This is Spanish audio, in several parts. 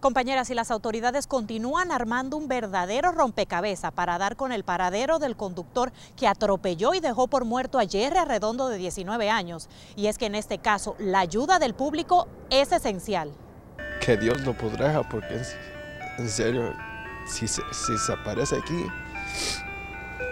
Compañeras y las autoridades continúan armando un verdadero rompecabezas para dar con el paradero del conductor que atropelló y dejó por muerto a Jerry Redondo de 19 años. Y es que en este caso la ayuda del público es esencial. Que Dios lo podrá, porque en serio, si, se, aparece aquí,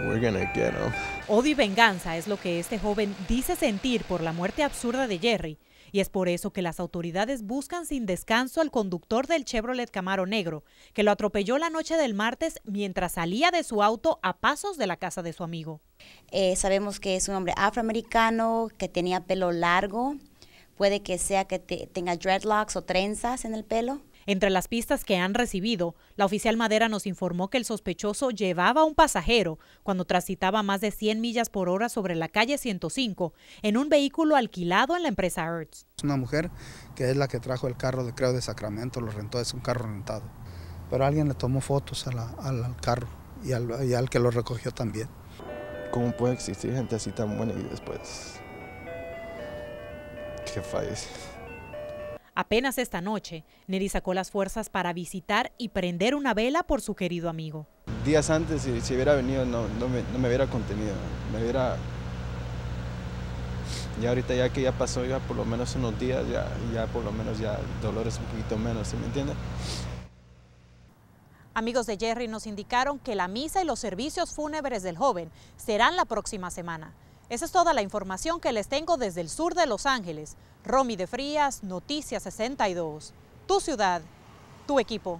We're gonna get him. Odio y venganza es lo que este joven dice sentir por la muerte absurda de Jerry, y es por eso que las autoridades buscan sin descanso al conductor del Chevrolet Camaro Negro, que lo atropelló la noche del martes mientras salía de su auto a pasos de la casa de su amigo. Eh, sabemos que es un hombre afroamericano que tenía pelo largo, puede que sea que tenga dreadlocks o trenzas en el pelo. Entre las pistas que han recibido, la oficial Madera nos informó que el sospechoso llevaba un pasajero cuando transitaba más de 100 millas por hora sobre la calle 105 en un vehículo alquilado en la empresa Hertz. Es una mujer que es la que trajo el carro de creo de Sacramento, lo rentó, es un carro rentado. Pero alguien le tomó fotos al, carro y al, y al que lo recogió también. ¿Cómo puede existir gente así tan buena y después que fallece? Apenas esta noche, Neri sacó las fuerzas para visitar y prender una vela por su querido amigo. Días antes, si, hubiera venido, no, me, hubiera contenido, me hubiera... ahorita ya que ya pasó, ya por lo menos unos días, ya, ya por lo menos ya dolores un poquito menos, ¿sí me entiende? Amigos de Jerry nos indicaron que la misa y los servicios fúnebres del joven serán la próxima semana. Esa es toda la información que les tengo desde el sur de Los Ángeles. Romy de Frías, Noticias 62. Tu ciudad, tu equipo.